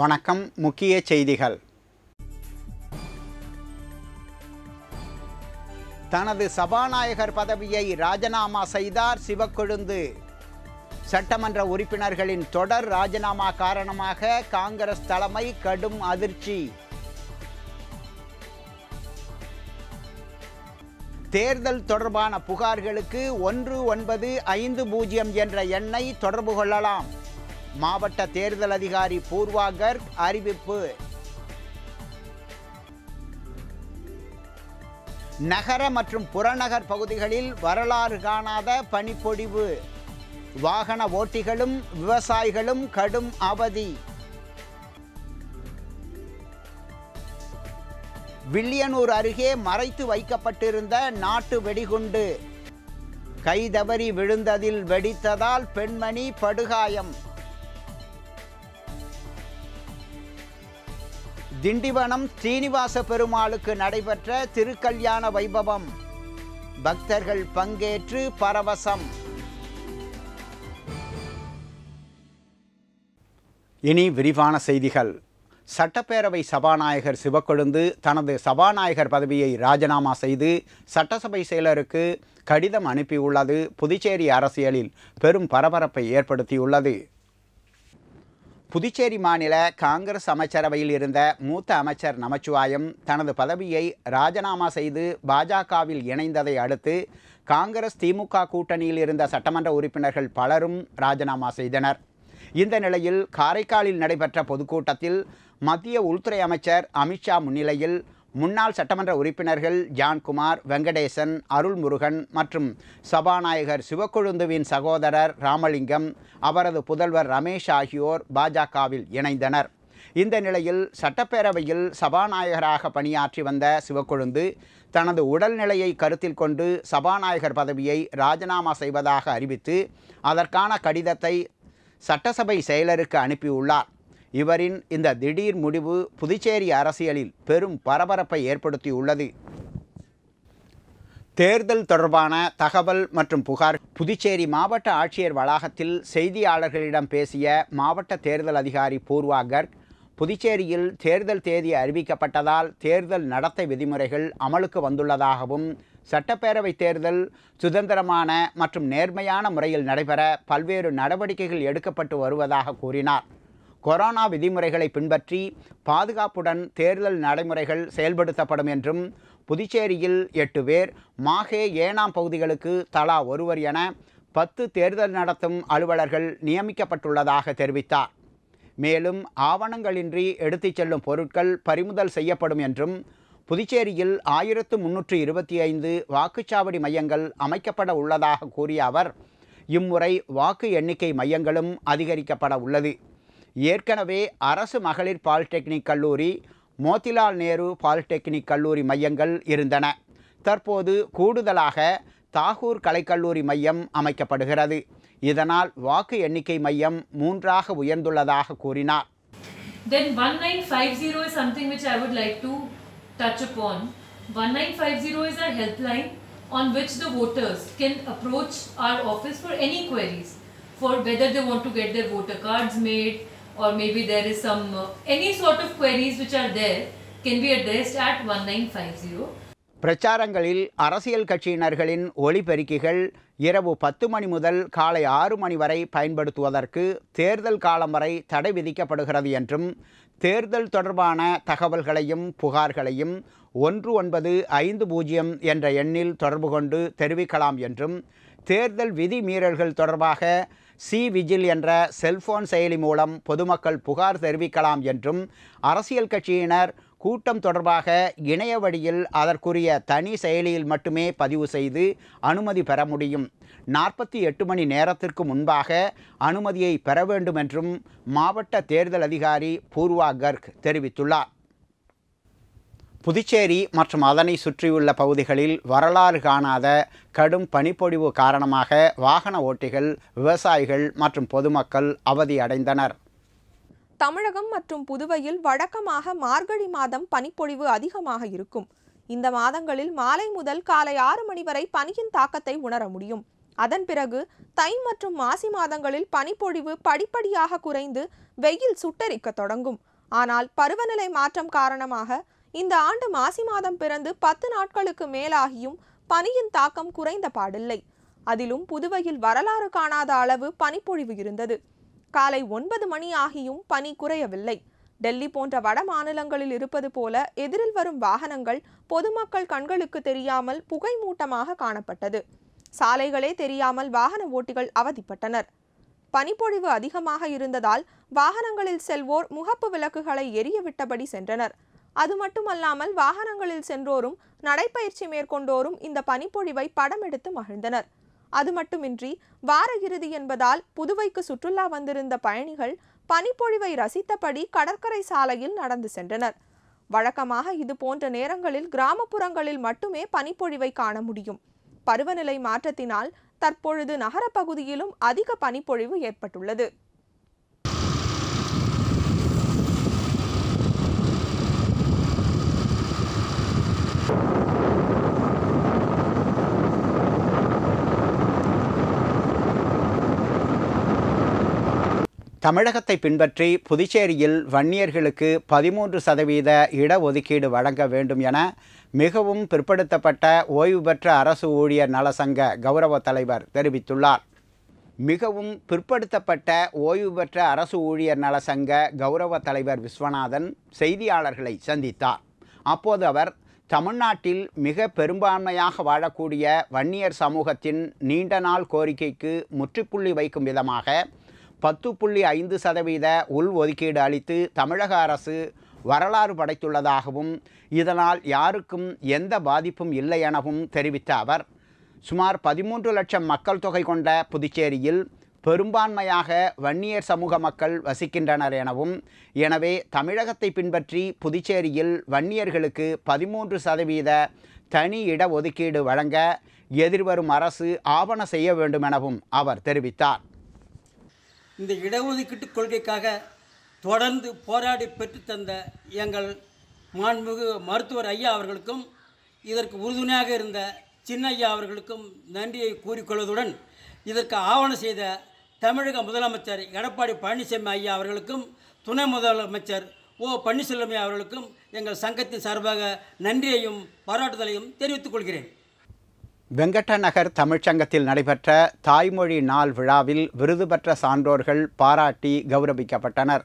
வணக்கம் முக்கிய செய்திகள் தனது சபாநாயகர் பதவியை ராஜினாமா செய்தார் சிவக்கொழுந்து சட்டமன்ற உறுப்பினர்களின் தொடர் ராஜினாமா காரணமாக காங்கிரஸ் தலைமை கடும் அதிர்ச்சி தேர்தல் தொடர்பான புகார்களுக்கு ஒன்று ஒன்பது ஐந்து பூஜ்ஜியம் என்ற எண்ணை தொடர்பு கொள்ளலாம் மாவட்ட தேர்தல் அதிகாரி பூர்வா கர்க் அறிவிப்பு நகர மற்றும் புறநகர் பகுதிகளில் வரலாறு காணாத பனிப்பொழிவு வாகன ஓட்டிகளும் விவசாயிகளும் கடும் அவதி வில்லியனூர் அருகே மறைத்து வைக்கப்பட்டிருந்த நாட்டு வெடிகுண்டு கைதவறி விழுந்ததில் வெடித்ததால் பெண்மணி படுகாயம் திண்டிவனம் ஸ்ரீனிவாச பெருமாளுக்கு நடைபெற்ற திருக்கல்யாண வைபவம் பக்தர்கள் பங்கேற்று பரவசம் இனி விரிவான செய்திகள் சட்டப்பேரவை சபாநாயகர் சிவக்கொழுந்து தனது சபாநாயகர் பதவியை ராஜினாமா செய்து சட்டசபை செயலருக்கு கடிதம் அனுப்பியுள்ளது புதுச்சேரி அரசியலில் பெரும் பரபரப்பை ஏற்படுத்தியுள்ளது புதுச்சேரி மாநில காங்கிரஸ் அமைச்சரவையில் இருந்த மூத்த அமைச்சர் நமச்சிவாயம் தனது பதவியை ராஜினாமா செய்து பாஜகவில் இணைந்ததை அடுத்து காங்கிரஸ் திமுக கூட்டணியில் இருந்த சட்டமன்ற உறுப்பினர்கள் பலரும் ராஜினாமா செய்தனர் இந்த நிலையில் காரைக்காலில் நடைபெற்ற பொதுக்கூட்டத்தில் மத்திய உள்துறை அமைச்சர் அமித்ஷா முன்னிலையில் முன்னாள் சட்டமன்ற உறுப்பினர்கள் ஜான்குமார் வெங்கடேசன் அருள்முருகன் மற்றும் சபாநாயகர் சிவக்கொழுந்துவின் சகோதரர் ராமலிங்கம் அவரது புதல்வர் ரமேஷ் ஆகியோர் பாஜகவில் இணைந்தனர் இந்த நிலையில் சட்டப்பேரவையில் சபாநாயகராக பணியாற்றி வந்த சிவக்கொழுந்து தனது உடல்நிலையை கருத்தில் கொண்டு சபாநாயகர் பதவியை ராஜினாமா செய்வதாக அறிவித்து அதற்கான கடிதத்தை சட்டசபை செயலருக்கு அனுப்பியுள்ளார் இவரின் இந்த திடீர் முடிவு புதுச்சேரி அரசியலில் பெரும் பரபரப்பை ஏற்படுத்தியுள்ளது தேர்தல் தொடர்பான தகவல் மற்றும் புகார் புதுச்சேரி மாவட்ட ஆட்சியர் வளாகத்தில் செய்தியாளர்களிடம் பேசிய மாவட்ட தேர்தல் அதிகாரி பூர்வா கர்க் புதுச்சேரியில் தேர்தல் தேதி அறிவிக்கப்பட்டதால் தேர்தல் நடத்தை விதிமுறைகள் அமலுக்கு வந்துள்ளதாகவும் சட்டப்பேரவை தேர்தல் சுதந்திரமான மற்றும் நேர்மையான முறையில் நடைபெற பல்வேறு நடவடிக்கைகள் எடுக்கப்பட்டு வருவதாக கூறினார் கொரோனா விதிமுறைகளை பின்பற்றி பாதுகாப்புடன் தேர்தல் நடைமுறைகள் செயல்படுத்தப்படும் என்றும் புதுச்சேரியில் எட்டு பேர் மாஹே ஏனாம் பகுதிகளுக்கு தலா ஒருவர் என பத்து தேர்தல் நடத்தும் அலுவலர்கள் நியமிக்கப்பட்டுள்ளதாக தெரிவித்தார் மேலும் ஆவணங்களின்றி எடுத்துச் செல்லும் பொருட்கள் பறிமுதல் செய்யப்படும் என்றும் புதுச்சேரியில் ஆயிரத்து முன்னூற்று இருபத்தி ஐந்து வாக்குச்சாவடி மையங்கள் அமைக்கப்பட உள்ளதாக கூறிய அவர் இம்முறை வாக்கு எண்ணிக்கை மையங்களும் அதிகரிக்கப்பட உள்ளது ஏற்கனவே அரசு மகளிர் பாலிடெக்னிக் கல்லூரி மோத்திலால் நேரு பாலிடெக்னிக் கல்லூரி மையங்கள் இருந்தன தற்போது கூடுதலாக தாகூர் கலைக்கல்லூரி மையம் அமைக்கப்படுகிறது இதனால் வாக்கு எண்ணிக்கை மையம் மூன்றாக உயர்ந்துள்ளதாக கூறினார் Then 1950 is something which I would like to touch upon. 1950 is our helpline on which the voters can approach our office for any queries for whether they want to get their voter cards made, or maybe there is some uh, any sort of queries which are there can be addressed at 1950 பிரச்சாரங்களில் அரசியல் கட்சியினர்களின் ஒளிபெருக்கிகள் இரவு பத்து மணி முதல் காலை ஆறு மணி வரை பயன்படுத்துவதற்கு தேர்தல் காலம் வரை தடை விதிக்கப்படுகிறது என்றும் தேர்தல் தொடர்பான தகவல்களையும் புகார்களையும் ஒன்று ஒன்பது ஐந்து பூஜ்ஜியம் என்ற எண்ணில் தொடர்பு கொண்டு தெரிவிக்கலாம் என்றும் தேர்தல் விதி மீறல்கள் தொடர்பாக சி விஜில் என்ற செல்போன் செயலி மூலம் பொதுமக்கள் புகார் தெரிவிக்கலாம் என்றும் அரசியல் கட்சியினர் கூட்டம் தொடர்பாக இணைய வழியில் அதற்குரிய தனி செயலியில் மட்டுமே பதிவு செய்து அனுமதி பெற முடியும் நாற்பத்தி எட்டு மணி நேரத்திற்கு முன்பாக அனுமதியை பெற வேண்டும் என்றும் மாவட்ட தேர்தல் அதிகாரி பூர்வா கர்க் தெரிவித்துள்ளார் புதுச்சேரி மற்றும் அதனை சுற்றியுள்ள பகுதிகளில் வரலாறு காணாத கடும் பனிப்பொழிவு காரணமாக வாகன ஓட்டிகள் விவசாயிகள் மற்றும் பொதுமக்கள் அவதி அடைந்தனர் தமிழகம் மற்றும் புதுவையில் வழக்கமாக மார்கழி மாதம் பனிப்பொழிவு அதிகமாக இருக்கும் இந்த மாதங்களில் மாலை முதல் காலை ஆறு மணி வரை பனியின் தாக்கத்தை உணர முடியும் அதன் பிறகு தை மற்றும் மாசி மாதங்களில் பனிப்பொழிவு படிப்படியாக குறைந்து வெயில் சுட்டரிக்க தொடங்கும் ஆனால் பருவநிலை மாற்றம் காரணமாக இந்த ஆண்டு மாசி மாதம் பிறந்து பத்து நாட்களுக்கு மேலாகியும் பனியின் தாக்கம் குறைந்த பாடில்லை அதிலும் புதுவையில் வரலாறு காணாத அளவு பனிப்பொழிவு இருந்தது காலை ஒன்பது மணி ஆகியும் பனி குறையவில்லை டெல்லி போன்ற வட மாநிலங்களில் இருப்பது போல எதிரில் வரும் வாகனங்கள் பொதுமக்கள் கண்களுக்கு தெரியாமல் புகை மூட்டமாக காணப்பட்டது சாலைகளே தெரியாமல் வாகன ஓட்டிகள் அவதிப்பட்டனர் பனிப்பொழிவு அதிகமாக இருந்ததால் வாகனங்களில் செல்வோர் முகப்பு விளக்குகளை எரிய விட்டபடி சென்றனர் அது மட்டுமல்லாமல் வாகனங்களில் சென்றோரும் நடைப்பயிற்சி மேற்கொண்டோரும் இந்த பனிப்பொழிவை படம் எடுத்து மகிழ்ந்தனர் அது மட்டுமின்றி வார இறுதி என்பதால் புதுவைக்கு சுற்றுலா வந்திருந்த பயணிகள் பனிப்பொழிவை ரசித்தபடி கடற்கரை சாலையில் நடந்து சென்றனர் வழக்கமாக இது போன்ற நேரங்களில் கிராமப்புறங்களில் மட்டுமே பனிப்பொழிவை காண முடியும் பருவநிலை மாற்றத்தினால் தற்பொழுது நகரப்பகுதியிலும் அதிக பனிப்பொழிவு ஏற்பட்டுள்ளது தமிழகத்தை பின்பற்றி புதுச்சேரியில் வன்னியர்களுக்கு பதிமூன்று சதவீத இடஒதுக்கீடு வழங்க வேண்டும் என மிகவும் பிற்படுத்தப்பட்ட ஓய்வு பெற்ற அரசு ஊழியர் நலசங்க கௌரவ தலைவர் தெரிவித்துள்ளார் மிகவும் பிற்படுத்தப்பட்ட ஓய்வு பெற்ற அரசு ஊழியர் நலசங்க கௌரவ தலைவர் விஸ்வநாதன் செய்தியாளர்களை சந்தித்தார் அப்போது அவர் தமிழ்நாட்டில் மிக பெரும்பான்மையாக வாழக்கூடிய வன்னியர் சமூகத்தின் நீண்ட நாள் கோரிக்கைக்கு முற்றுப்புள்ளி வைக்கும் விதமாக பத்து புள்ளி ஐந்து சதவீத உள் ஒதுக்கீடு அளித்து தமிழக அரசு வரலாறு படைத்துள்ளதாகவும் இதனால் யாருக்கும் எந்த பாதிப்பும் இல்லை எனவும் தெரிவித்த அவர் சுமார் பதிமூன்று லட்சம் மக்கள் தொகை கொண்ட புதுச்சேரியில் பெரும்பான்மையாக வன்னியர் சமூக மக்கள் வசிக்கின்றனர் எனவும் எனவே தமிழகத்தை பின்பற்றி புதுச்சேரியில் வன்னியர்களுக்கு பதிமூன்று சதவீத தனி இட ஒதுக்கீடு வழங்க எதிர்வரும் அரசு ஆவண செய்ய வேண்டும் எனவும் அவர் தெரிவித்தார் இந்த இடஒதுக்கீட்டு கொள்கைக்காக தொடர்ந்து போராடி பெற்றுத்தந்த எங்கள் மாண்புமிகு மருத்துவர் ஐயா அவர்களுக்கும் இதற்கு உறுதுணையாக இருந்த சின்ன ஐயா அவர்களுக்கும் நன்றியை கூறிக்கொள்வதுடன் இதற்கு ஆவணம் செய்த தமிழக முதலமைச்சர் எடப்பாடி பழனிசாமி ஐயா அவர்களுக்கும் துணை முதலமைச்சர் ஓ பன்னீர்செல்வம் அவர்களுக்கும் எங்கள் சங்கத்தின் சார்பாக நன்றியையும் பாராட்டுதலையும் தெரிவித்துக் கொள்கிறேன் வெங்கடநகர் தமிழ்ச்சங்கத்தில் நடைபெற்ற தாய்மொழி நாள் விழாவில் விருது பெற்ற சான்றோர்கள் பாராட்டி கௌரவிக்கப்பட்டனர்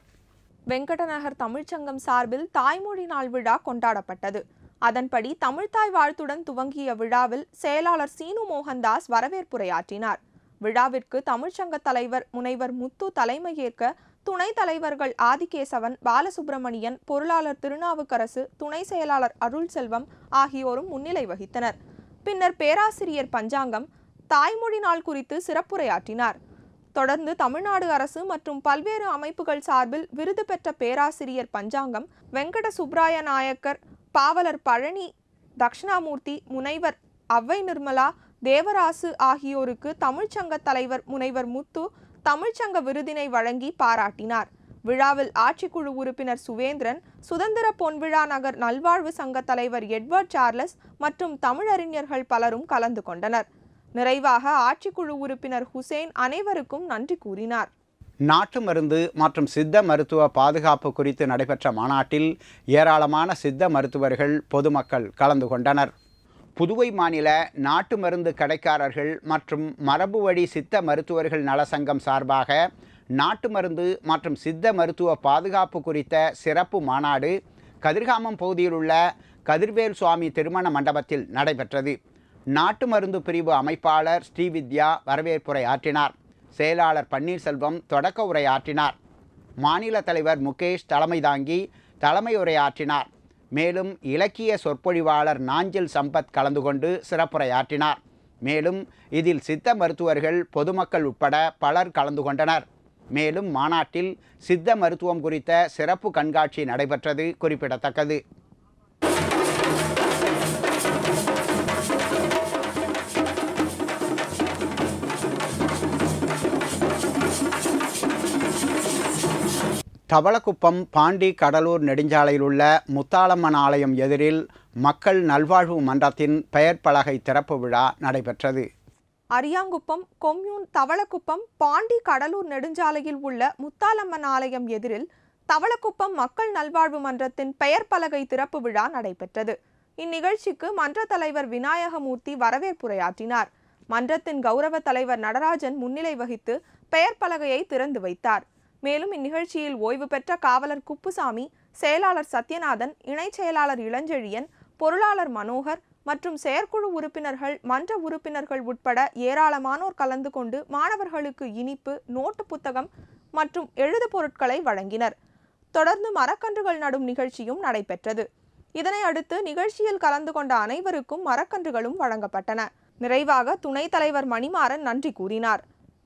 வெங்கடநகர் தமிழ்ச்சங்கம் சார்பில் தாய்மொழி நாள் விழா கொண்டாடப்பட்டது அதன்படி தமிழ்தாய் வாழ்த்துடன் துவங்கிய விழாவில் செயலாளர் சீனு மோகன்தாஸ் வரவேற்புரையாற்றினார் விழாவிற்கு தமிழ்ச்சங்க தலைவர் முனைவர் முத்து தலைமையேற்க துணைத் தலைவர்கள் ஆதிகேசவன் பாலசுப்பிரமணியன் பொருளாளர் திருநாவுக்கரசு துணை செயலாளர் அருள்செல்வம் ஆகியோரும் முன்னிலை வகித்தனர் பின்னர் பேராசிரியர் பஞ்சாங்கம் தாய்மொழி நாள் குறித்து சிறப்புரையாற்றினார் தொடர்ந்து தமிழ்நாடு அரசு மற்றும் பல்வேறு அமைப்புகள் சார்பில் விருது பெற்ற பேராசிரியர் பஞ்சாங்கம் வெங்கட சுப்ராய நாயக்கர் பாவலர் பழனி தக்ஷணாமூர்த்தி முனைவர் அவ்வை நிர்மலா தேவராசு ஆகியோருக்கு தமிழ்ச்சங்க தலைவர் முனைவர் முத்து தமிழ்ச்சங்க விருதினை வழங்கி பாராட்டினார் விழாவில் ஆட்சிக்குழு உறுப்பினர் சுவேந்திரன் சுதந்திர பொன்விழா நகர் நல்வாழ்வு சங்க தலைவர் எட்வர்ட் சார்லஸ் மற்றும் தமிழறிஞர்கள் பலரும் கலந்து கொண்டனர் நிறைவாக ஆட்சிக்குழு உறுப்பினர் ஹுசேன் அனைவருக்கும் நன்றி கூறினார் நாட்டு மருந்து மற்றும் சித்த மருத்துவ பாதுகாப்பு குறித்து நடைபெற்ற மாநாட்டில் ஏராளமான சித்த மருத்துவர்கள் பொதுமக்கள் கலந்து கொண்டனர் புதுவை மாநில நாட்டு மருந்து கடைக்காரர்கள் மற்றும் மரபுவழி சித்த மருத்துவர்கள் நலசங்கம் சார்பாக நாட்டு மருந்து மற்றும் சித்த மருத்துவ பாதுகாப்பு குறித்த சிறப்பு மாநாடு கதிர்காமம் பகுதியில் உள்ள கதிர்வேல் சுவாமி திருமண மண்டபத்தில் நடைபெற்றது நாட்டு மருந்து பிரிவு அமைப்பாளர் ஸ்ரீவித்யா வரவேற்புரை ஆற்றினார் செயலாளர் பன்னீர்செல்வம் தொடக்க உரை ஆற்றினார் மாநில தலைவர் முகேஷ் தலைமை தாங்கி தலைமை உரையாற்றினார் மேலும் இலக்கிய சொற்பொழிவாளர் நாஞ்சில் சம்பத் கலந்து கொண்டு சிறப்புரையாற்றினார் மேலும் இதில் சித்த மருத்துவர்கள் பொதுமக்கள் உட்பட பலர் கலந்து கொண்டனர் மேலும் மாநாட்டில் சித்த மருத்துவம் குறித்த சிறப்பு கண்காட்சி நடைபெற்றது குறிப்பிடத்தக்கது தவளக்குப்பம் பாண்டி கடலூர் நெடுஞ்சாலையில் உள்ள முத்தாளம்மன் ஆலயம் எதிரில் மக்கள் நல்வாழ்வு மன்றத்தின் பெயர் பலகை திறப்பு விழா நடைபெற்றது அரியாங்குப்பம் கொம்யூன் தவளக்குப்பம் பாண்டி கடலூர் நெடுஞ்சாலையில் உள்ள முத்தாலம்மன் ஆலயம் எதிரில் தவளக்குப்பம் மக்கள் நல்வாழ்வு மன்றத்தின் பெயர் பலகை திறப்பு விழா நடைபெற்றது இந்நிகழ்ச்சிக்கு மன்ற தலைவர் விநாயகமூர்த்தி வரவேற்புரையாற்றினார் மன்றத்தின் கௌரவ தலைவர் நடராஜன் முன்னிலை வகித்து பெயர் பலகையை திறந்து வைத்தார் மேலும் இந்நிகழ்ச்சியில் ஓய்வு பெற்ற காவலர் குப்புசாமி செயலாளர் சத்யநாதன் இணைச் செயலாளர் இளஞ்செழியன் பொருளாளர் மனோகர் மற்றும் செயற்குழு உறுப்பினர்கள் மன்ற உறுப்பினர்கள் உட்பட ஏராளமானோர் கலந்து கொண்டு மாணவர்களுக்கு இனிப்பு நோட்டு புத்தகம் மற்றும் எழுது பொருட்களை வழங்கினர் தொடர்ந்து மரக்கன்றுகள் நடும் நிகழ்ச்சியும் நடைபெற்றது இதனை அடுத்து நிகழ்ச்சியில் கலந்து கொண்ட அனைவருக்கும் மரக்கன்றுகளும் வழங்கப்பட்டன நிறைவாக துணைத் தலைவர் மணிமாறன் நன்றி கூறினார்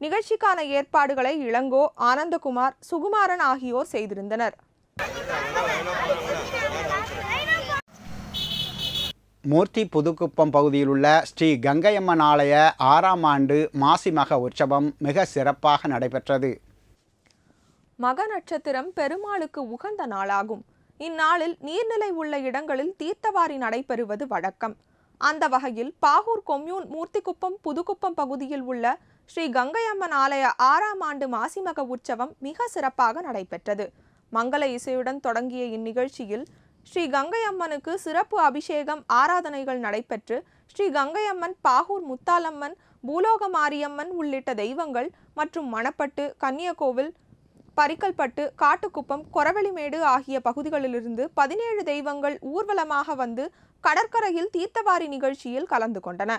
நிகழ்ச்சிக்கான ஏற்பாடுகளை இளங்கோ ஆனந்தகுமார் சுகுமாரன் ஆகியோர் செய்திருந்தனர் மூர்த்தி புதுக்குப்பம் பகுதியில் உள்ள ஸ்ரீ கங்கையம்மன் ஆலய ஆறாம் ஆண்டு மாசிமக உற்சவம் மிக சிறப்பாக நடைபெற்றது மக நட்சத்திரம் பெருமாளுக்கு உகந்த நாளாகும் இந்நாளில் நீர்நிலை உள்ள இடங்களில் தீர்த்தவாரி நடைபெறுவது வழக்கம் அந்த வகையில் பாகூர் கொம்யூன் மூர்த்திக்குப்பம் புதுக்குப்பம் பகுதியில் உள்ள ஸ்ரீ கங்கையம்மன் ஆலய ஆறாம் ஆண்டு மாசிமக உற்சவம் மிக சிறப்பாக நடைபெற்றது மங்கள இசையுடன் தொடங்கிய இந்நிகழ்ச்சியில் ஸ்ரீ கங்கை அம்மனுக்கு சிறப்பு அபிஷேகம் ஆராதனைகள் நடைபெற்று ஸ்ரீ கங்கை அம்மன் பாகூர் முத்தாலம்மன் பூலோக மாரியம்மன் உள்ளிட்ட தெய்வங்கள் மற்றும் மணப்பட்டு கன்னியகோவில் பரிக்கல்பட்டு காட்டுக்குப்பம் கொரவெளிமேடு ஆகிய பகுதிகளிலிருந்து பதினேழு தெய்வங்கள் ஊர்வலமாக வந்து கடற்கரையில் தீர்த்தவாரி நிகழ்ச்சியில் கலந்து கொண்டன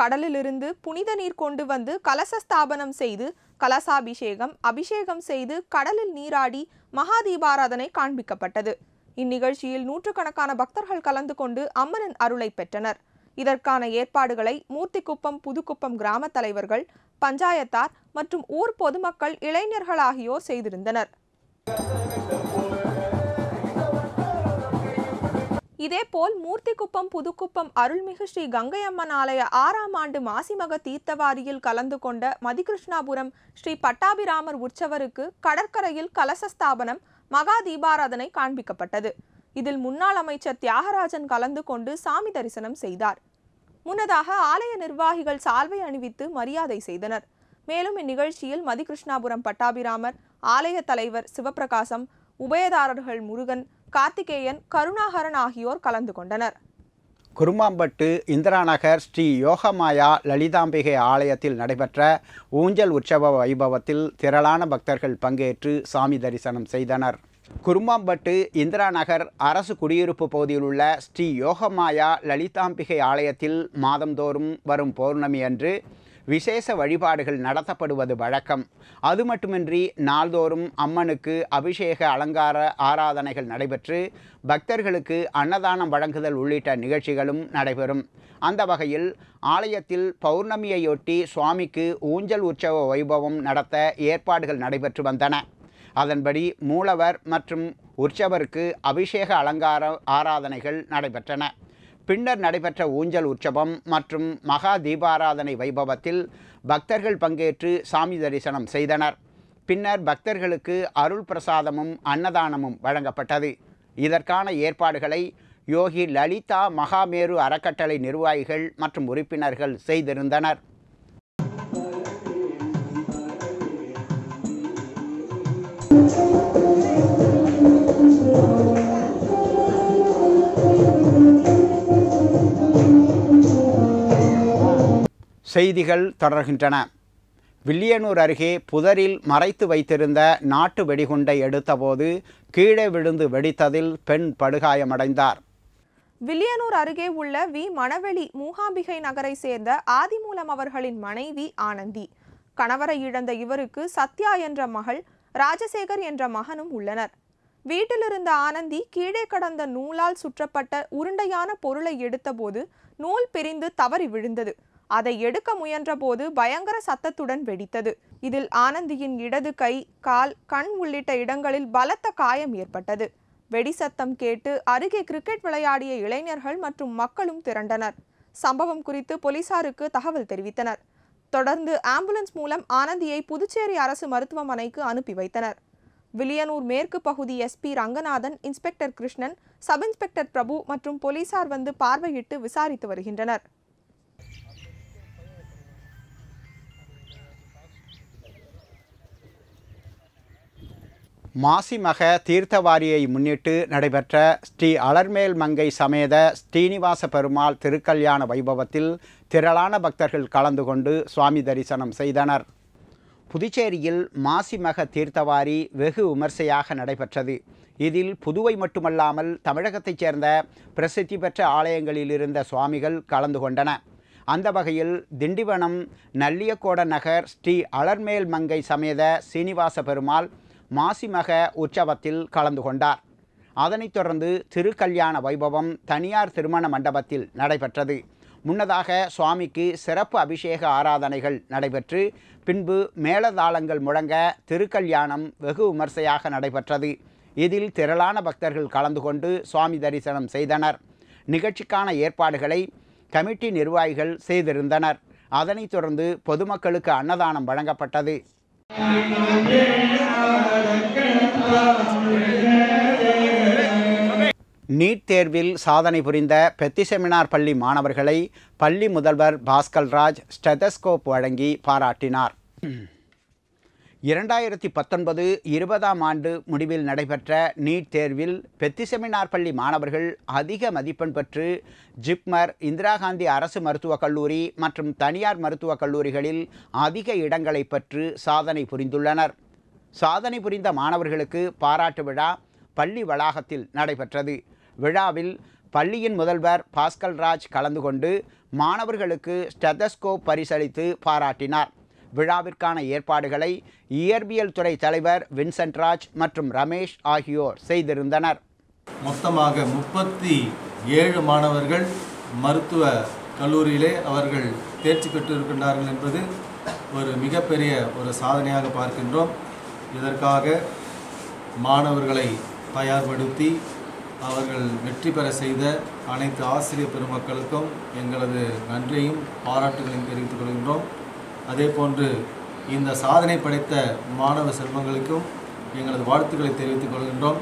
கடலிலிருந்து புனித நீர் கொண்டு வந்து கலச ஸ்தாபனம் செய்து கலசாபிஷேகம் அபிஷேகம் செய்து கடலில் நீராடி மகாதீபாராதனை காண்பிக்கப்பட்டது இந்நிகழ்ச்சியில் நூற்றுக்கணக்கான பக்தர்கள் கலந்து கொண்டு அம்மனின் அருளை பெற்றனர் இதற்கான ஏற்பாடுகளை மூர்த்திக்குப்பம் புதுக்குப்பம் கிராம தலைவர்கள் பஞ்சாயத்தார் மற்றும் ஊர் பொதுமக்கள் இளைஞர்கள் ஆகியோர் செய்திருந்தனர் இதேபோல் மூர்த்திக்குப்பம் புதுக்குப்பம் அருள்மிகு ஸ்ரீ கங்கையம்மன் ஆலய ஆறாம் ஆண்டு மாசிமக தீர்த்தவாரியில் கலந்து கொண்ட மதிகிருஷ்ணாபுரம் ஸ்ரீ பட்டாபிராமர் உற்சவருக்கு கடற்கரையில் கலசஸ்தாபனம் மகா தீபாராதனை காண்பிக்கப்பட்டது இதில் முன்னாள் அமைச்சர் தியாகராஜன் கலந்து கொண்டு சாமி தரிசனம் செய்தார் முன்னதாக ஆலய நிர்வாகிகள் சால்வை அணிவித்து மரியாதை செய்தனர் மேலும் இந்நிகழ்ச்சியில் மதிகிருஷ்ணாபுரம் பட்டாபிராமர் ஆலய தலைவர் சிவபிரகாசம் உபயதாரர்கள் முருகன் கார்த்திகேயன் கருணாகரன் ஆகியோர் கலந்து கொண்டனர் குருமாம்பட்டு இந்திரா நகர் ஸ்ரீ யோகமாயா லலிதாம்பிகை ஆலயத்தில் நடைபெற்ற ஊஞ்சல் உற்சவ வைபவத்தில் திரளான பக்தர்கள் பங்கேற்று சாமி தரிசனம் செய்தனர் குருமாம்பட்டு இந்திரா நகர் அரசு குடியிருப்பு பகுதியில் உள்ள ஸ்ரீ யோகமாயா லலிதாம்பிகை ஆலயத்தில் மாதந்தோறும் வரும் பௌர்ணமி அன்று விசேஷ வழிபாடுகள் நடத்தப்படுவது வழக்கம் அது மட்டுமின்றி நாள்தோறும் அம்மனுக்கு அபிஷேக அலங்கார ஆராதனைகள் நடைபெற்று பக்தர்களுக்கு அன்னதானம் வழங்குதல் உள்ளிட்ட நிகழ்ச்சிகளும் நடைபெறும் அந்த வகையில் ஆலயத்தில் பௌர்ணமியையொட்டி சுவாமிக்கு ஊஞ்சல் உற்சவ வைபவம் நடத்த ஏற்பாடுகள் நடைபெற்று வந்தன அதன்படி மூலவர் மற்றும் உற்சவருக்கு அபிஷேக அலங்கார ஆராதனைகள் நடைபெற்றன பின்னர் நடைபெற்ற ஊஞ்சல் உற்சவம் மற்றும் மகா தீபாராதனை வைபவத்தில் பக்தர்கள் பங்கேற்று சாமி தரிசனம் செய்தனர் பின்னர் பக்தர்களுக்கு அருள் பிரசாதமும் அன்னதானமும் வழங்கப்பட்டது இதற்கான ஏற்பாடுகளை யோகி லலிதா மகாமேரு அறக்கட்டளை நிர்வாகிகள் மற்றும் உறுப்பினர்கள் செய்திருந்தனர் Thank you. செய்திகள் தொடர்கின்றன வில்லியனூர் அருகே புதரில் மறைத்து வைத்திருந்த நாட்டு வெடிகுண்டை எடுத்தபோது கீழே விழுந்து வெடித்ததில் பெண் படுகாயமடைந்தார் வில்லியனூர் அருகே உள்ள வி மணவெளி மூகாம்பிகை நகரை சேர்ந்த ஆதிமூலம் அவர்களின் மனைவி ஆனந்தி கணவரை இழந்த இவருக்கு சத்யா என்ற மகள் ராஜசேகர் என்ற மகனும் உள்ளனர் வீட்டிலிருந்த ஆனந்தி கீழே கடந்த நூலால் சுற்றப்பட்ட உருண்டையான பொருளை எடுத்தபோது நூல் பிரிந்து தவறி விழுந்தது அதை எடுக்க முயன்றபோது பயங்கர சத்தத்துடன் வெடித்தது இதில் ஆனந்தியின் இடது கை கால் கண் உள்ளிட்ட இடங்களில் பலத்த காயம் ஏற்பட்டது வெடி சத்தம் கேட்டு அருகே கிரிக்கெட் விளையாடிய இளைஞர்கள் மற்றும் மக்களும் திரண்டனர் சம்பவம் குறித்து போலீசாருக்கு தகவல் தெரிவித்தனர் தொடர்ந்து ஆம்புலன்ஸ் மூலம் ஆனந்தியை புதுச்சேரி அரசு மருத்துவமனைக்கு அனுப்பி வைத்தனர் வில்லியனூர் மேற்கு பகுதி SP Ranganathan inspector Krishnan sub inspector Prabhu மற்றும் போலீசார் வந்து பார்வையிட்டு விசாரித்து வருகின்றனர் மாசி மக தீர்த்தவாரியை முன்னிட்டு நடைபெற்ற ஸ்ரீ அலர்மேல் மங்கை சமேத ஸ்ரீனிவாச பெருமாள் திருக்கல்யாண வைபவத்தில் திரளான பக்தர்கள் கலந்து கொண்டு சுவாமி தரிசனம் செய்தனர் புதுச்சேரியில் மாசி மக தீர்த்தவாரி வெகு விமர்சையாக நடைபெற்றது இதில் புதுவை மட்டுமல்லாமல் தமிழகத்தைச் சேர்ந்த பிரசித்தி பெற்ற ஆலயங்களில் இருந்த சுவாமிகள் கலந்து கொண்டன அந்த வகையில் திண்டிவனம் நல்லியக்கோட நகர் ஸ்ரீ அலர்மேல் மங்கை சமேத சீனிவாச பெருமாள் மாசிமக உற்சவத்தில் கலந்து கொண்டார் அதனைத் தொடர்ந்து திருக்கல்யாண வைபவம் தனியார் திருமண மண்டபத்தில் நடைபெற்றது முன்னதாக சுவாமிக்கு சிறப்பு அபிஷேக ஆராதனைகள் நடைபெற்று பின்பு மேளதாளங்கள் முழங்க திருக்கல்யாணம் வெகு விமர்சையாக நடைபெற்றது இதில் திரளான பக்தர்கள் கலந்து கொண்டு சுவாமி தரிசனம் செய்தனர் நிகழ்ச்சிக்கான ஏற்பாடுகளை கமிட்டி நிர்வாகிகள் செய்திருந்தனர் அதனைத் தொடர்ந்து பொதுமக்களுக்கு அன்னதானம் வழங்கப்பட்டது நீட் தேர்வில் சாதனை புரிந்த பெத்தி செமினார் பள்ளி மாணவர்களை பள்ளி முதல்வர் பாஸ்கல்ராஜ் ஸ்டெதஸ்கோப் வழங்கி பாராட்டினார் இரண்டாயிரத்தி பத்தொன்பது இருபதாம் ஆண்டு முடிவில் நடைபெற்ற நீட் தேர்வில் பெத்தி செமினார் பள்ளி மாணவர்கள் அதிக மதிப்பெண் பெற்று ஜிப்மர் இந்திரா காந்தி அரசு மருத்துவக் கல்லூரி மற்றும் தனியார் மருத்துவக் கல்லூரிகளில் அதிக இடங்களை பெற்று சாதனை புரிந்துள்ளனர் சாதனை புரிந்த மாணவர்களுக்கு பாராட்டு விழா பள்ளி வளாகத்தில் நடைபெற்றது விழாவில் பள்ளியின் முதல்வர் பாஸ்கல் ராஜ் கலந்து கொண்டு மாணவர்களுக்கு ஸ்டெதஸ்கோப் பரிசளித்து பாராட்டினார் விழாவிற்கான ஏற்பாடுகளை இயற்பியல் துறை தலைவர் வின்சென்ட் ராஜ் மற்றும் ரமேஷ் ஆகியோர் செய்திருந்தனர் மொத்தமாக முப்பத்தி ஏழு மாணவர்கள் மருத்துவ கல்லூரியிலே அவர்கள் தேர்ச்சி பெற்றிருக்கின்றார்கள் என்பது ஒரு மிகப்பெரிய ஒரு சாதனையாக பார்க்கின்றோம் இதற்காக மாணவர்களை தயார்படுத்தி அவர்கள் வெற்றி பெற செய்த அனைத்து ஆசிரியர் பெருமக்களுக்கும் எங்களது நன்றியும் பாராட்டுகளையும் தெரிவித்துக் கொள்கின்றோம் அதே போன்று இந்த சாதனை படைத்த மாணவ செல்வங்களுக்கும் எங்களது வாழ்த்துக்களை தெரிவித்துக் கொள்கின்றோம்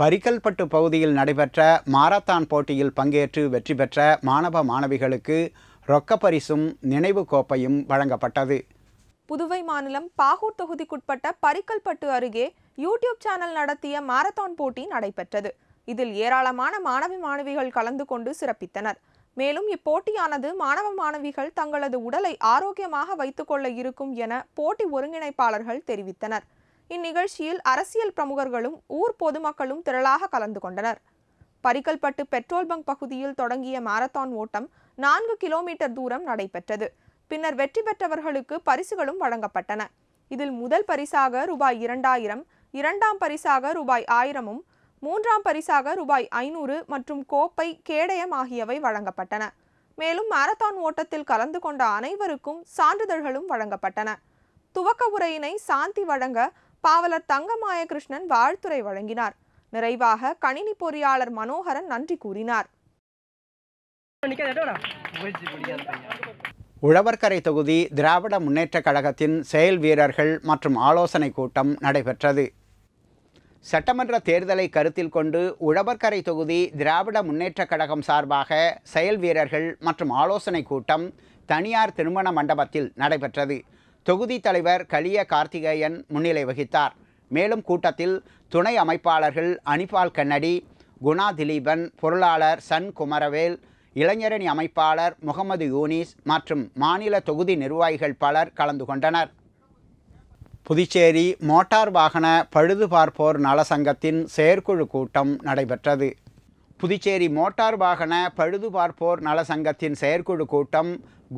பரிக்கல்பட்டு பகுதியில் நடைபெற்ற மாரத்தான் போட்டியில் பங்கேற்று வெற்றி பெற்ற மாணவ மாணவிகளுக்கு ரொக்க பரிசும் நினைவு கோப்பையும் வழங்கப்பட்டது புதுவை மாநிலம் பாகூர் தொகுதிக்குட்பட்ட பரிக்கல்பட்டு அருகே யூடியூப் சேனல் நடத்திய மாரத்தான் போட்டி நடைபெற்றது இதில் ஏராளமான மாணவி மாணவிகள் கலந்து கொண்டு சிறப்பித்தனர் மேலும் இப்போட்டியானது மாணவ மாணவிகள் தங்களது உடலை ஆரோக்கியமாக வைத்துக்கொள்ள இருக்கும் என போட்டி ஒருங்கிணைப்பாளர்கள் தெரிவித்தனர் இந்நிகழ்ச்சியில் அரசியல் பிரமுகர்களும் ஊர் பொதுமக்களும் திரளாக கலந்து கொண்டனர் பரிக்கல்பட்டு பெட்ரோல் பங்க் பகுதியில் தொடங்கிய மாரத்தான் ஓட்டம் நான்கு கிலோமீட்டர் தூரம் நடைபெற்றது பின்னர் வெற்றி பெற்றவர்களுக்கு பரிசுகளும் வழங்கப்பட்டன இதில் முதல் பரிசாக ரூபாய் இரண்டாயிரம் இரண்டாம் பரிசாக ரூபாய் ஆயிரமும் மூன்றாம் பரிசாக ரூபாய் ஐநூறு மற்றும் கோப்பை கேடயம் ஆகியவை வழங்கப்பட்டன மேலும் மாரத்தான் ஓட்டத்தில் கலந்து கொண்ட அனைவருக்கும் சான்றிதழ்களும் வழங்கப்பட்டன துவக்க உரையினை சாந்தி வழங்க பாவலர் தங்கமாய கிருஷ்ணன் வாழ்த்துரை வழங்கினார் நிறைவாக கணினி பொறியாளர் மனோகரன் நன்றி கூறினார் உழவர்கரை தொகுதி திராவிட முன்னேற்ற கழகத்தின் செயல் வீரர்கள் மற்றும் ஆலோசனை கூட்டம் நடைபெற்றது சட்டமன்ற தேர்தலை கருத்தில் கொண்டு உழவர்கரை தொகுதி திராவிட முன்னேற்றக் கழகம் சார்பாக செயல் வீரர்கள் மற்றும் ஆலோசனை கூட்டம் தனியார் திருமண மண்டபத்தில் நடைபெற்றது தொகுதி தலைவர் கலிய கார்த்திகேயன் முன்னிலை வகித்தார் மேலும் கூட்டத்தில் துணை அமைப்பாளர்கள் அனிபால் கண்ணடி குணா திலீபன் பொருளாளர் சன் குமரவேல் இளைஞரணி அமைப்பாளர் முகமது யூனிஸ் மற்றும் மாநில தொகுதி நிர்வாகிகள் பலர் கலந்து கொண்டனர் புதுச்சேரி மோட்டார் வாகன பழுதுபார்ப்போர் நல சங்கத்தின் செயற்குழு கூட்டம் நடைபெற்றது புதுச்சேரி மோட்டார் வாகன பழுதுபார்ப்போர் நல சங்கத்தின் செயற்குழு கூட்டம்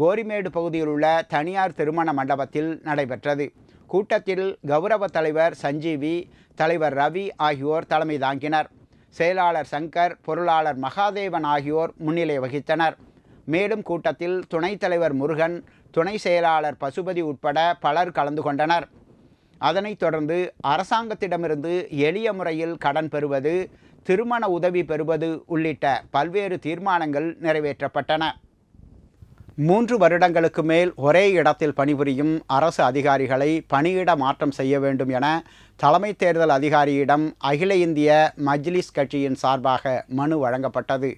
கோரிமேடு பகுதியில் உள்ள தனியார் திருமண மண்டபத்தில் நடைபெற்றது கூட்டத்தில் கௌரவ தலைவர் சஞ்சீவி தலைவர் ரவி ஆகியோர் தலைமை தாங்கினர் செயலாளர் சங்கர் பொருளாளர் மகாதேவன் ஆகியோர் முன்னிலை வகித்தனர் மேலும் கூட்டத்தில் துணைத் தலைவர் முருகன் துணை செயலாளர் பசுபதி உட்பட பலர் கலந்து கொண்டனர் அதனைத் தொடர்ந்து அரசாங்கத்திடமிருந்து எளிய முறையில் கடன் பெறுவது திருமண உதவி பெறுவது உள்ளிட்ட பல்வேறு தீர்மானங்கள் நிறைவேற்றப்பட்டன மூன்று வருடங்களுக்கு மேல் ஒரே இடத்தில் பணிபுரியும் அரசு அதிகாரிகளை பணியிட மாற்றம் செய்ய வேண்டும் என தலைமை தேர்தல் அதிகாரியிடம் அகில இந்திய மஜ்லிஸ் கட்சியின் சார்பாக மனு வழங்கப்பட்டது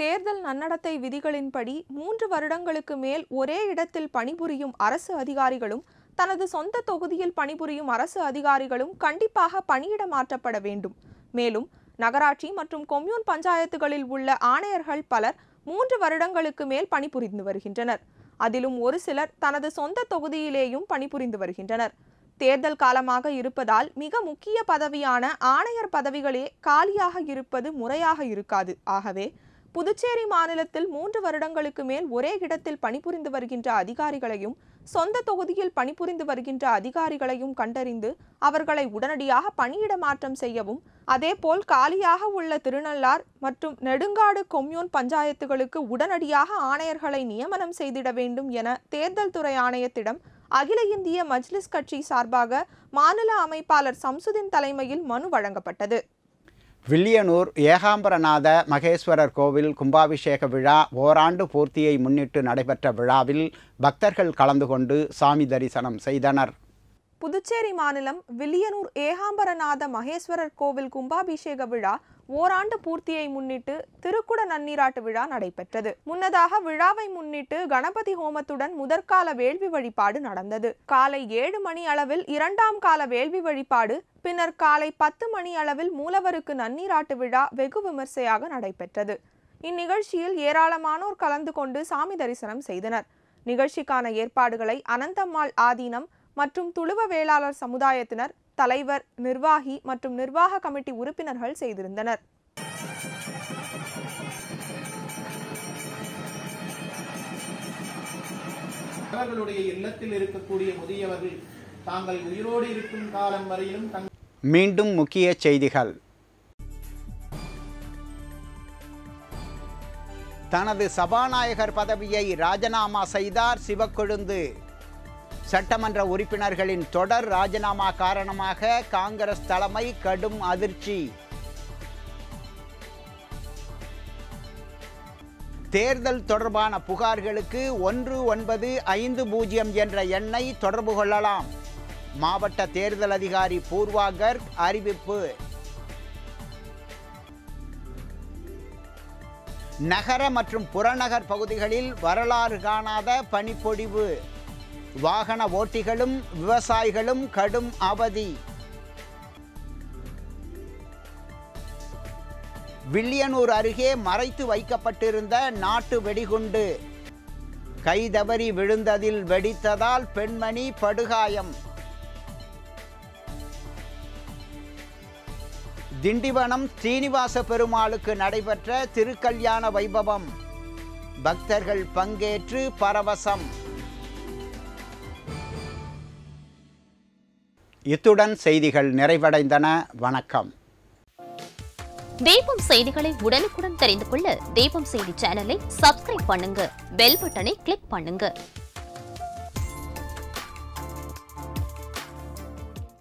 தேர்தல் நன்னடத்தை விதிகளின்படி மூன்று வருடங்களுக்கு மேல் ஒரே இடத்தில் பணிபுரியும் அரசு அதிகாரிகளும் தனது சொந்த தொகுதியில் பணிபுரியும் அரசு அதிகாரிகளும் கண்டிப்பாக பணியிட மாற்றப்பட வேண்டும் மேலும் நகராட்சி மற்றும் கொம்யூன் பஞ்சாயத்துகளில் உள்ள ஆணையர்கள் பலர் மூன்று வருடங்களுக்கு மேல் பணிபுரிந்து வருகின்றனர் அதிலும் ஒரு சிலர் தனது சொந்த தொகுதியிலேயும் பணிபுரிந்து வருகின்றனர் தேர்தல் காலமாக இருப்பதால் மிக முக்கிய பதவியான ஆணையர் பதவிகளே காலியாக இருப்பது முறையாக இருக்காது ஆகவே புதுச்சேரி மாநிலத்தில் மூன்று வருடங்களுக்கு மேல் ஒரே இடத்தில் பணிபுரிந்து வருகின்ற அதிகாரிகளையும் சொந்த தொகுதியில் பணிபுரிந்து வருகின்ற அதிகாரிகளையும் கண்டறிந்து அவர்களை உடனடியாக பணியிட மாற்றம் செய்யவும் அதேபோல் காலியாக உள்ள திருநள்ளார் மற்றும் நெடுங்காடு கொம்யூன் பஞ்சாயத்துகளுக்கு உடனடியாக ஆணையர்களை நியமனம் செய்திட வேண்டும் என தேர்தல் துறை ஆணையத்திடம் அகில இந்திய மஜ்லிஸ் கட்சி சார்பாக மாநில அமைப்பாளர் சம்சுதின் தலைமையில் மனு வழங்கப்பட்டது வில்லியனூர் ஏகாம்பரநாத மகேஸ்வரர் கோவில் கும்பாபிஷேக விழா ஓராண்டு பூர்த்தியை முன்னிட்டு நடைபெற்ற விழாவில் பக்தர்கள் கலந்து கொண்டு சாமி தரிசனம் செய்தனர் புதுச்சேரி மாநிலம் வில்லியனூர் ஏகாம்பரநாத மகேஸ்வரர் கோவில் கும்பாபிஷேக விழா ஓராண்டு பூர்த்தியை முன்னிட்டு திருக்குட நன்னீராட்டு விழா நடைபெற்றது முன்னதாக விழாவை முன்னிட்டு கணபதி ஹோமத்துடன் முதற்கால வேள்வி வழிபாடு நடந்தது காலை ஏழு மணி அளவில் இரண்டாம் கால வேள்வி வழிபாடு பின்னர் காலை பத்து மணி அளவில் மூலவருக்கு நன்னீராட்டு விழா வெகு விமர்சையாக நடைபெற்றது இந்நிகழ்ச்சியில் ஏராளமானோர் கலந்து கொண்டு சாமி தரிசனம் செய்தனர் நிகழ்ச்சிக்கான ஏற்பாடுகளை அனந்தம்மாள் ஆதீனம் மற்றும் துளுவ வேளாளர் சமுதாயத்தினர் தலைவர் நிர்வாகி மற்றும் நிர்வாக கமிட்டி உறுப்பினர்கள் செய்திருந்தனர் மீண்டும் முக்கிய செய்திகள் தனது சபாநாயகர் பதவியை ராஜினாமா செய்தார் சிவக்கொழுந்து சட்டமன்ற உறுப்பினர்களின் தொடர் ராஜினாமா காரணமாக காங்கிரஸ் தலைமை கடும் அதிர்ச்சி தேர்தல் தொடர்பான புகார்களுக்கு ஒன்று ஒன்பது ஐந்து பூஜ்ஜியம் என்ற எண்ணை தொடர்பு கொள்ளலாம் மாவட்ட தேர்தல் அதிகாரி பூர்வா கர்க் அறிவிப்பு நகர மற்றும் புறநகர் பகுதிகளில் வரலாறு காணாத பனிப்பொழிவு வாகன ஓட்டிகளும் விவசாயிகளும் கடும் அவதி வில்லியனூர் அருகே மறைத்து வைக்கப்பட்டிருந்த நாட்டு வெடிகுண்டு கைதவறி விழுந்ததில் வெடித்ததால் பெண்மணி படுகாயம் திண்டிவனம் ஸ்ரீனிவாச பெருமாளுக்கு நடைபெற்ற திருக்கல்யாண வைபவம் பக்தர்கள் பங்கேற்று பரவசம் இத்துடன் செய்திகள் நிறைவடைந்தன வணக்கம் தீபம் செய்திகளை உடனுக்குடன் தெரிந்து கொள்ள தீபம் செய்தி சேனலை சப்ஸ்கிரைப் பண்ணுங்க பெல் பட்டனை கிளிக் பண்ணுங்க